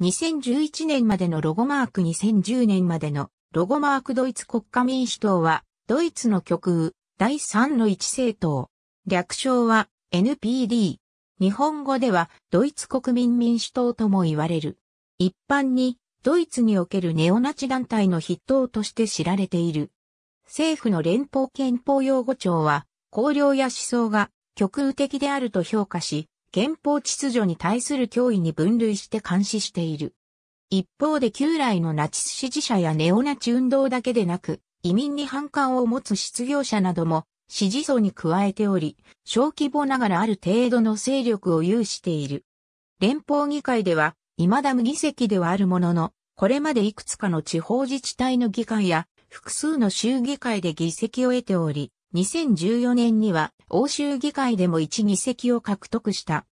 2011年までのロゴマーク2010年までのロゴマークドイツ国家民主党はドイツの極右第3の一政党。略称は NPD。日本語ではドイツ国民民主党とも言われる。一般にドイツにおけるネオナチ団体の筆頭として知られている。政府の連邦憲法擁護庁は、綱領や思想が極右的であると評価し、憲法秩序に対する脅威に分類して監視している。一方で旧来のナチス支持者やネオナチ運動だけでなく、移民に反感を持つ失業者なども支持層に加えており、小規模ながらある程度の勢力を有している。連邦議会では、未だ無議席ではあるものの、これまでいくつかの地方自治体の議会や、複数の州議会で議席を得ており、2014年には欧州議会でも1議席を獲得した。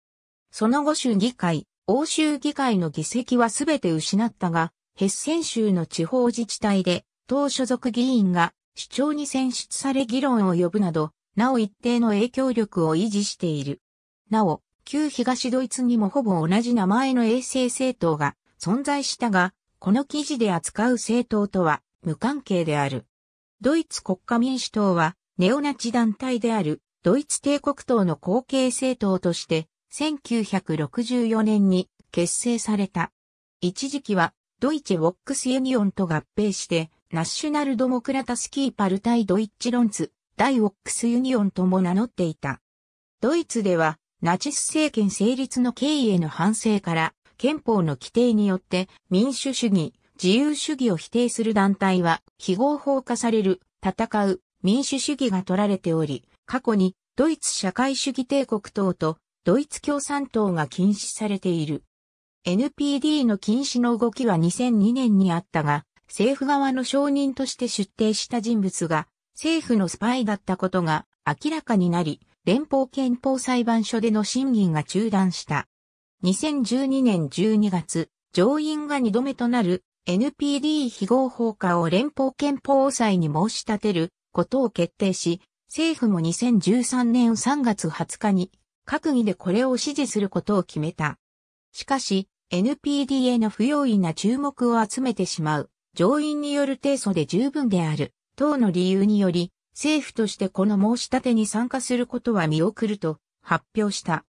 その後州議会、欧州議会の議席はすべて失ったが、ヘッセン州の地方自治体で、党所属議員が主張に選出され議論を呼ぶなど、なお一定の影響力を維持している。なお、旧東ドイツにもほぼ同じ名前の衛星政党が存在したが、この記事で扱う政党とは無関係である。ドイツ国家民主党はネオナチ団体であるドイツ帝国党の後継政党として1964年に結成された。一時期はドイツ・ウォックス・ユニオンと合併してナッショナル・ドモクラタスキー・パルタイ・ドイッチ・ロンツ、大ウォックス・ユニオンとも名乗っていた。ドイツではナチス政権成立の経緯への反省から憲法の規定によって民主主義、自由主義を否定する団体は非合法化される、戦う、民主主義が取られており、過去にドイツ社会主義帝国等とドイツ共産党が禁止されている。NPD の禁止の動きは2002年にあったが、政府側の承認として出廷した人物が政府のスパイだったことが明らかになり、連邦憲法裁判所での審議が中断した。2012年12月、上院が2度目となる NPD 非合法化を連邦憲法裁に申し立てることを決定し、政府も2013年3月20日に閣議でこれを支持することを決めた。しかし、NPD への不用意な注目を集めてしまう、上院による提訴で十分である、等の理由により、政府としてこの申し立てに参加することは見送ると発表した。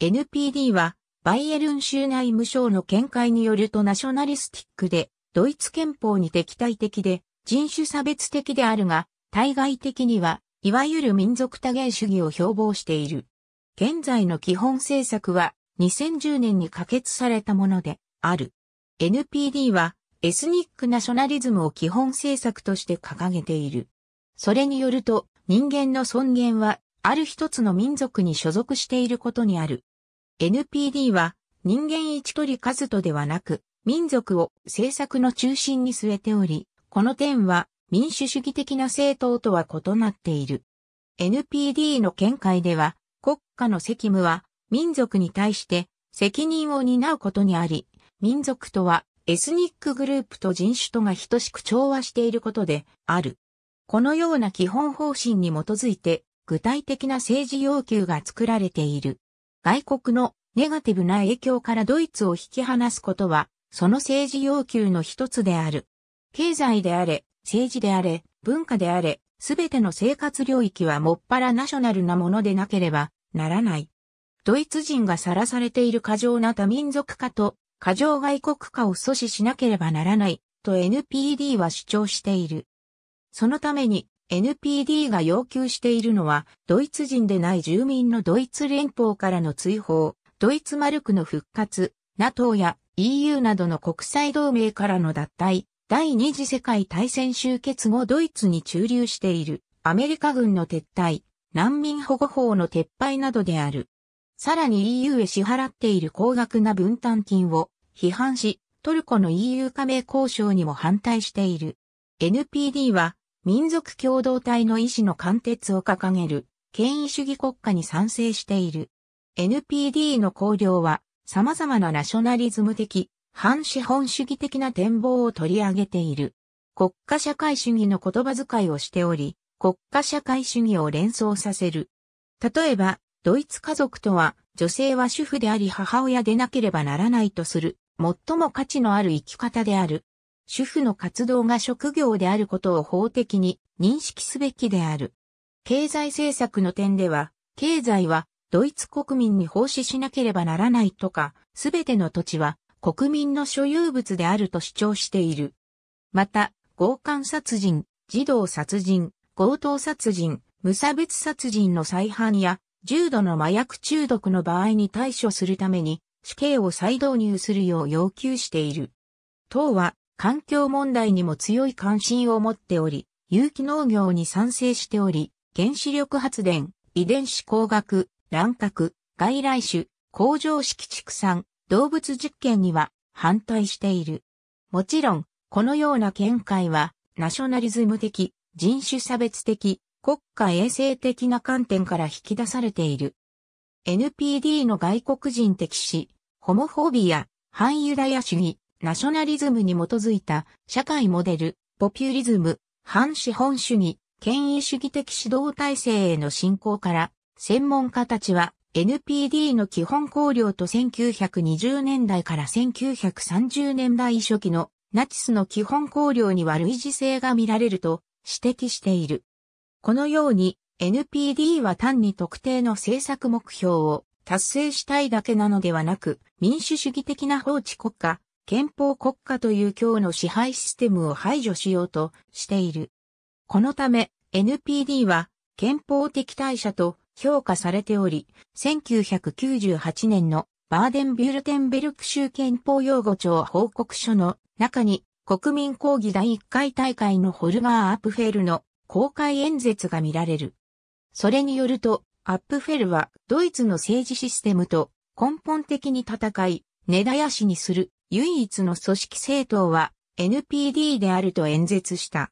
NPD は、バイエルン州内務省の見解によるとナショナリスティックで、ドイツ憲法に敵対的で、人種差別的であるが、対外的には、いわゆる民族多元主義を標榜している。現在の基本政策は、2010年に可決されたもので、ある。NPD は、エスニックナショナリズムを基本政策として掲げている。それによると、人間の尊厳は、ある一つの民族に所属していることにある。NPD は、人間一鳥り数とではなく、民族を政策の中心に据えており、この点は民主主義的な政党とは異なっている。NPD の見解では、国家の責務は民族に対して責任を担うことにあり、民族とはエスニックグループと人種とが等しく調和していることである。このような基本方針に基づいて具体的な政治要求が作られている。外国のネガティブな影響からドイツを引き離すことは、その政治要求の一つである。経済であれ、政治であれ、文化であれ、すべての生活領域はもっぱらナショナルなものでなければならない。ドイツ人がさらされている過剰な多民族化と過剰外国化を阻止しなければならないと NPD は主張している。そのために NPD が要求しているのは、ドイツ人でない住民のドイツ連邦からの追放、ドイツマルクの復活、NATO や EU などの国際同盟からの脱退、第二次世界大戦終結後ドイツに駐留しているアメリカ軍の撤退、難民保護法の撤廃などである。さらに EU へ支払っている高額な分担金を批判し、トルコの EU 加盟交渉にも反対している。NPD は民族共同体の意思の貫徹を掲げる権威主義国家に賛成している。NPD の綱領は様々なナショナリズム的反資本主義的な展望を取り上げている。国家社会主義の言葉遣いをしており、国家社会主義を連想させる。例えば、ドイツ家族とは、女性は主婦であり母親でなければならないとする、最も価値のある生き方である。主婦の活動が職業であることを法的に認識すべきである。経済政策の点では、経済はドイツ国民に奉仕しなければならないとか、すべての土地は国民の所有物であると主張している。また、強姦殺人、児童殺人、強盗殺人、無差別殺人の再犯や、重度の麻薬中毒の場合に対処するために、死刑を再導入するよう要求している。党は、環境問題にも強い関心を持っており、有機農業に賛成しており、原子力発電、遺伝子工学、乱獲、外来種、工場式畜産、動物実験には反対している。もちろん、このような見解は、ナショナリズム的、人種差別的、国家衛生的な観点から引き出されている。NPD の外国人的史、ホモフォビア、反ユダヤ主義、ナショナリズムに基づいた社会モデル、ポピュリズム、反資本主義、権威主義的指導体制への進行から、専門家たちは NPD の基本考領と1920年代から1930年代初期のナチスの基本考領には類似性が見られると指摘している。このように NPD は単に特定の政策目標を達成したいだけなのではなく、民主主義的な法治国家、憲法国家という今日の支配システムを排除しようとしている。このため NPD は憲法的対社と評価されており、1998年のバーデンビュルテンベルク州憲法擁護庁報告書の中に国民抗議第1回大会のホルガー・アップフェルの公開演説が見られる。それによると、アップフェルはドイツの政治システムと根本的に戦い、根絶やしにする唯一の組織政党は NPD であると演説した。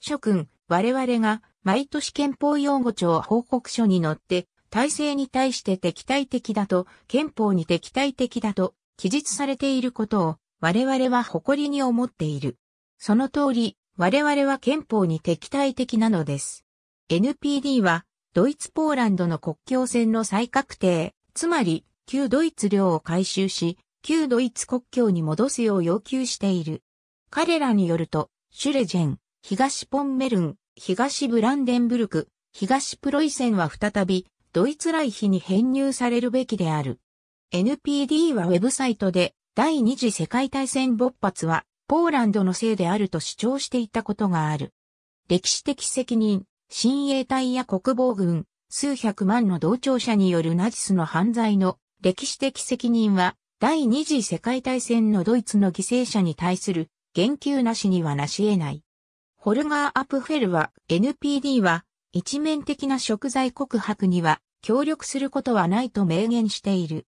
諸君、我々が毎年憲法擁護庁報告書に載って、体制に対して敵対的だと、憲法に敵対的だと、記述されていることを、我々は誇りに思っている。その通り、我々は憲法に敵対的なのです。NPD は、ドイツポーランドの国境線の再確定、つまり、旧ドイツ領を回収し、旧ドイツ国境に戻すよう要求している。彼らによると、シュレジェン、東ポンメルン、東ブランデンブルク、東プロイセンは再び、ドイツ来日に編入されるべきである。NPD はウェブサイトで、第二次世界大戦勃発は、ポーランドのせいであると主張していたことがある。歴史的責任、親衛隊や国防軍、数百万の同調者によるナチスの犯罪の歴史的責任は、第二次世界大戦のドイツの犠牲者に対する言及なしにはなし得ない。ホルガー・アプフェルは NPD は一面的な食材告白には協力することはないと明言している。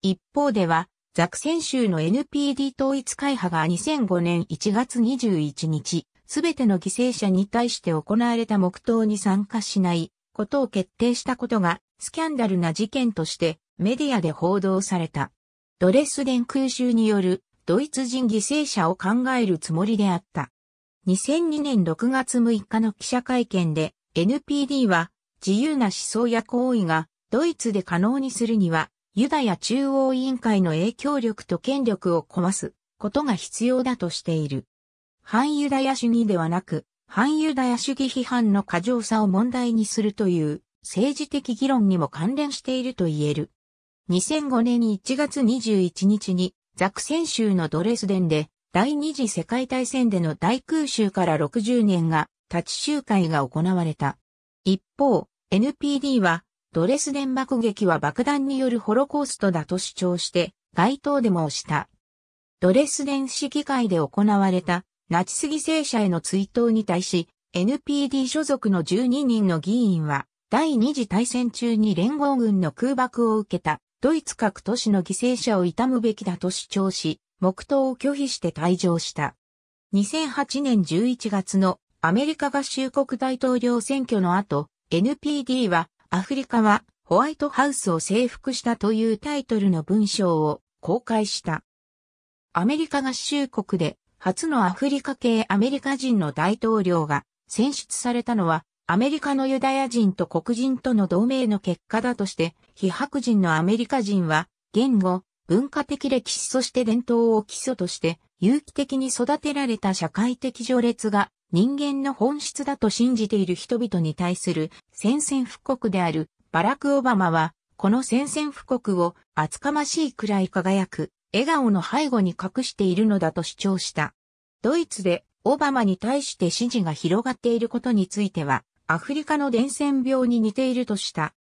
一方では、ザクセン州の NPD 統一会派が2005年1月21日、すべての犠牲者に対して行われた黙祷に参加しないことを決定したことがスキャンダルな事件としてメディアで報道された。ドレスデン空襲によるドイツ人犠牲者を考えるつもりであった。2002年6月6日の記者会見で NPD は自由な思想や行為がドイツで可能にするにはユダヤ中央委員会の影響力と権力を壊すことが必要だとしている。反ユダヤ主義ではなく、反ユダヤ主義批判の過剰さを問題にするという政治的議論にも関連していると言える。2005年1月21日にザクセン州のドレスデンで第二次世界大戦での大空襲から60年が立ち集会が行われた。一方、NPD は、ドレスデン爆撃は爆弾によるホロコーストだと主張して、街頭デモをした。ドレスデン市議会で行われた、ナチス犠牲者への追悼に対し、NPD 所属の12人の議員は、第二次大戦中に連合軍の空爆を受けた、ドイツ各都市の犠牲者を悼むべきだと主張し、黙祷を拒否して退場した。2008年11月のアメリカ合衆国大統領選挙の後、NPD はアフリカはホワイトハウスを征服したというタイトルの文章を公開した。アメリカ合衆国で初のアフリカ系アメリカ人の大統領が選出されたのはアメリカのユダヤ人と黒人との同盟の結果だとして、非白人のアメリカ人は言語、文化的歴史そして伝統を基礎として有機的に育てられた社会的序列が人間の本質だと信じている人々に対する宣戦布告であるバラク・オバマはこの宣戦布告を厚かましいくらい輝く笑顔の背後に隠しているのだと主張した。ドイツでオバマに対して支持が広がっていることについてはアフリカの伝染病に似ているとした。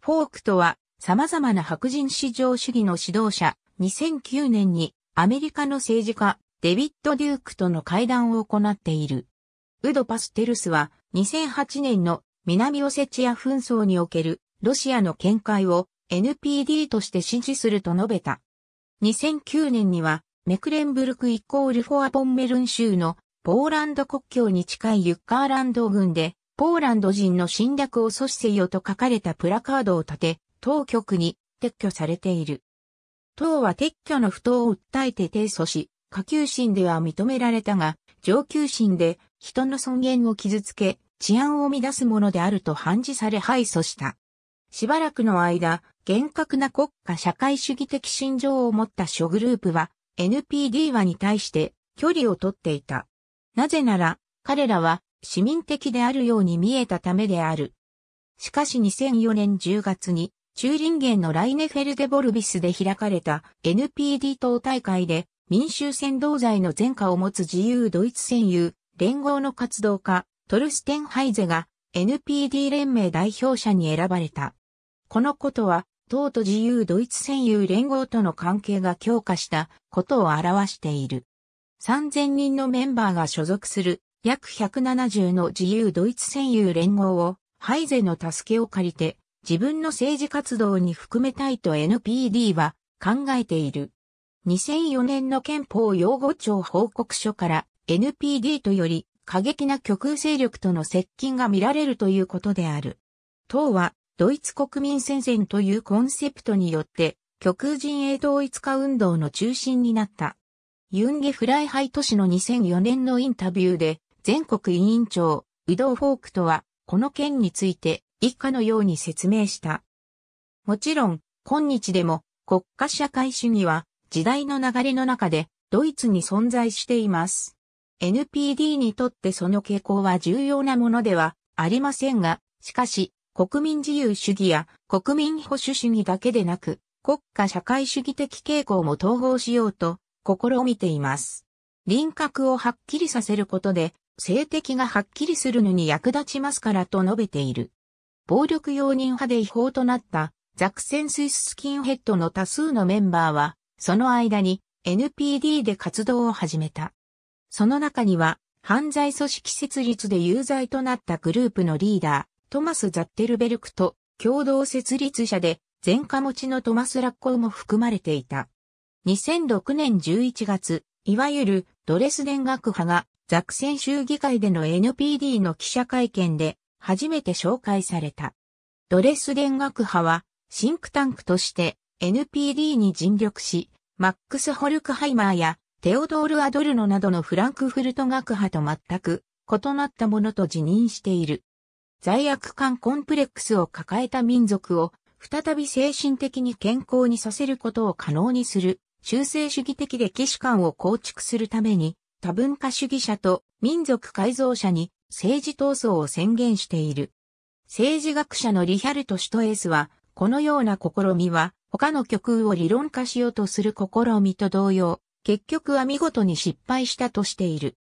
フォークとは様々な白人至上主義の指導者、2009年にアメリカの政治家、デビッド・デュークとの会談を行っている。ウド・パステルスは2008年の南オセチア紛争におけるロシアの見解を NPD として支持すると述べた。2009年にはメクレンブルクイコールフォアポンメルン州のポーランド国境に近いユッカーランド軍でポーランド人の侵略を阻止せよと書かれたプラカードを立て、当局に撤去されている。党は撤去の不当を訴えて提訴し、下級審では認められたが、上級審で人の尊厳を傷つけ、治安を乱すものであると判事され敗訴した。しばらくの間、厳格な国家社会主義的心情を持った諸グループは、NPD はに対して距離をとっていた。なぜなら、彼らは市民的であるように見えたためである。しかし2004年10月にチューリンゲンのライネフェルデボルビスで開かれた NPD 党大会で民衆扇動罪の前科を持つ自由ドイツ戦友連合の活動家トルステンハイゼが NPD 連盟代表者に選ばれた。このことは党と自由ドイツ戦友連合との関係が強化したことを表している。3000人のメンバーが所属する約170の自由ドイツ戦友連合をハイゼの助けを借りて自分の政治活動に含めたいと NPD は考えている。2004年の憲法擁護庁報告書から NPD とより過激な極右勢力との接近が見られるということである。党はドイツ国民戦線というコンセプトによって極右陣営統一化運動の中心になった。ユンゲフライハイ都市の2004年のインタビューで全国委員長、ウドーフォークとはこの件について以下のように説明した。もちろん、今日でも国家社会主義は時代の流れの中でドイツに存在しています。NPD にとってその傾向は重要なものではありませんが、しかし、国民自由主義や国民保守主義だけでなく、国家社会主義的傾向も統合しようと試みています。輪郭をはっきりさせることで、性的がはっきりするのに役立ちますからと述べている。暴力容認派で違法となったザクセンスイススキンヘッドの多数のメンバーは、その間に NPD で活動を始めた。その中には、犯罪組織設立で有罪となったグループのリーダー、トマス・ザッテルベルクと共同設立者で前科持ちのトマス・ラッコウも含まれていた。2006年11月、いわゆるドレスデン学派がザクセン州議会での NPD の記者会見で初めて紹介された。ドレスデン学派は、シンクタンクとして NPD に尽力し、マックス・ホルクハイマーやテオドール・アドルノなどのフランクフルト学派と全く異なったものと辞任している。罪悪感コンプレックスを抱えた民族を再び精神的に健康にさせることを可能にする修正主義的歴史観を構築するために多文化主義者と民族改造者に政治闘争を宣言している。政治学者のリヒャルト・シュトエースは、このような試みは、他の極右を理論化しようとする試みと同様、結局は見事に失敗したとしている。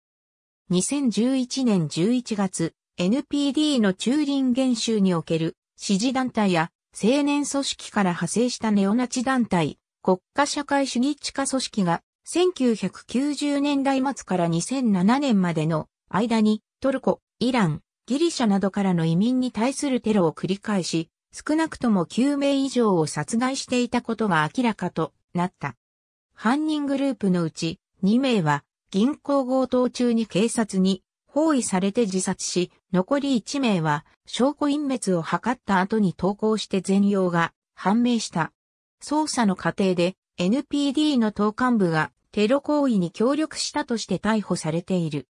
2011年11月、NPD の中林元州における支持団体や青年組織から派生したネオナチ団体、国家社会主義地下組織が1990年代末から2007年までの間にトルコ、イラン、ギリシャなどからの移民に対するテロを繰り返し、少なくとも9名以上を殺害していたことが明らかとなった。犯人グループのうち2名は銀行強盗中に警察に包囲されて自殺し、残り1名は証拠隠滅を図った後に投稿して全容が判明した。捜査の過程で NPD の党幹部がテロ行為に協力したとして逮捕されている。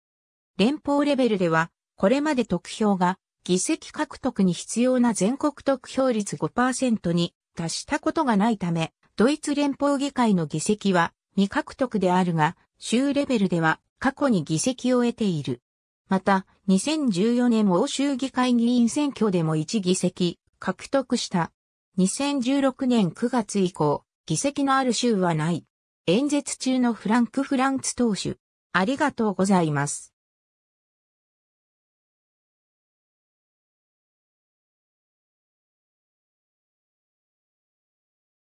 連邦レベルでは、これまで得票が議席獲得に必要な全国得票率5%に達したことがないため、ドイツ連邦議会の議席は未獲得であるが、州レベルでは過去に議席を得ている。また、2014年欧州議会議員選挙でも1議席獲得した。2016年9月以降、議席のある州はない。演説中のフランク・フランツ党首。ありがとうございます。